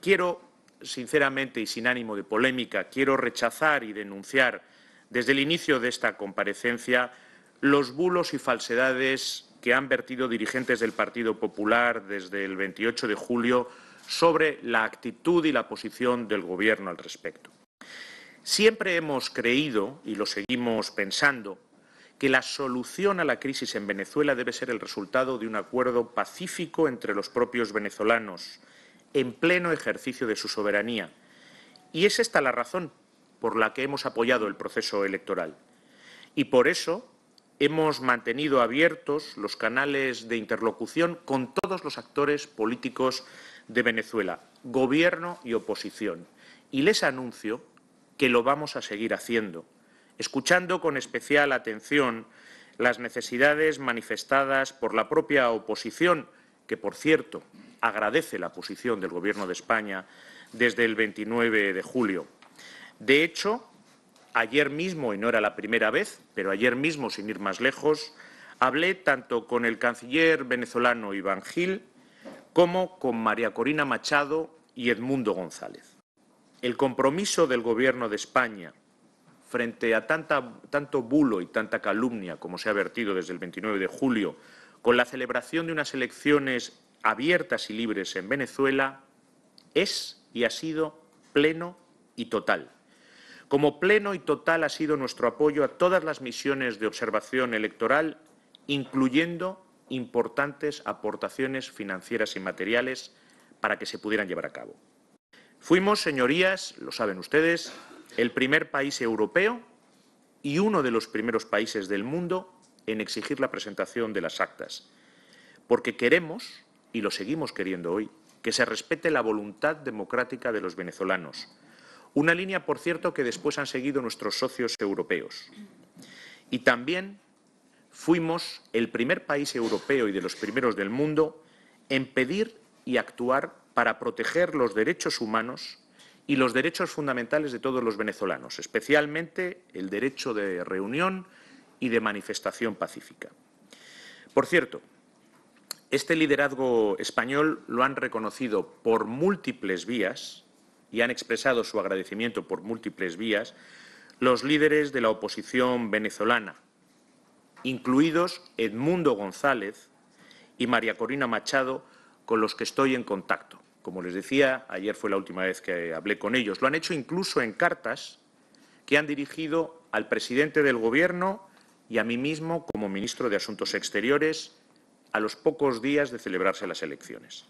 Quiero, sinceramente y sin ánimo de polémica, quiero rechazar y denunciar desde el inicio de esta comparecencia los bulos y falsedades que han vertido dirigentes del Partido Popular desde el 28 de julio sobre la actitud y la posición del Gobierno al respecto. Siempre hemos creído, y lo seguimos pensando, que la solución a la crisis en Venezuela debe ser el resultado de un acuerdo pacífico entre los propios venezolanos en pleno ejercicio de su soberanía. Y es esta la razón por la que hemos apoyado el proceso electoral. Y por eso hemos mantenido abiertos los canales de interlocución con todos los actores políticos de Venezuela, gobierno y oposición. Y les anuncio que lo vamos a seguir haciendo, escuchando con especial atención las necesidades manifestadas por la propia oposición, que, por cierto, agradece la posición del Gobierno de España desde el 29 de julio. De hecho, ayer mismo, y no era la primera vez, pero ayer mismo, sin ir más lejos, hablé tanto con el canciller venezolano Iván Gil como con María Corina Machado y Edmundo González. El compromiso del Gobierno de España frente a tanta, tanto bulo y tanta calumnia como se ha vertido desde el 29 de julio, con la celebración de unas elecciones abiertas y libres en Venezuela es y ha sido pleno y total. Como pleno y total ha sido nuestro apoyo a todas las misiones de observación electoral, incluyendo importantes aportaciones financieras y materiales para que se pudieran llevar a cabo. Fuimos, señorías, lo saben ustedes, el primer país europeo y uno de los primeros países del mundo en exigir la presentación de las actas, porque queremos y lo seguimos queriendo hoy, que se respete la voluntad democrática de los venezolanos. Una línea, por cierto, que después han seguido nuestros socios europeos. Y también fuimos el primer país europeo y de los primeros del mundo en pedir y actuar para proteger los derechos humanos y los derechos fundamentales de todos los venezolanos, especialmente el derecho de reunión y de manifestación pacífica. Por cierto, este liderazgo español lo han reconocido por múltiples vías y han expresado su agradecimiento por múltiples vías los líderes de la oposición venezolana, incluidos Edmundo González y María Corina Machado, con los que estoy en contacto. Como les decía, ayer fue la última vez que hablé con ellos. Lo han hecho incluso en cartas que han dirigido al presidente del Gobierno y a mí mismo como ministro de Asuntos Exteriores a los pocos días de celebrarse las elecciones.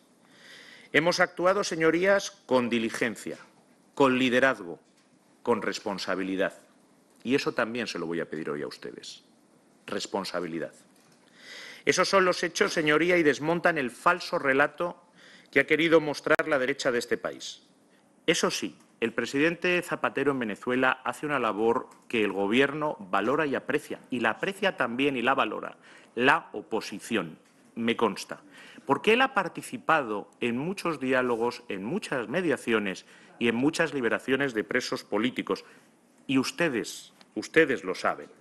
Hemos actuado, señorías, con diligencia, con liderazgo, con responsabilidad. Y eso también se lo voy a pedir hoy a ustedes. Responsabilidad. Esos son los hechos, señoría, y desmontan el falso relato que ha querido mostrar la derecha de este país. Eso sí, el presidente Zapatero en Venezuela hace una labor que el Gobierno valora y aprecia, y la aprecia también y la valora la oposición me consta, porque él ha participado en muchos diálogos, en muchas mediaciones y en muchas liberaciones de presos políticos. Y ustedes, ustedes lo saben.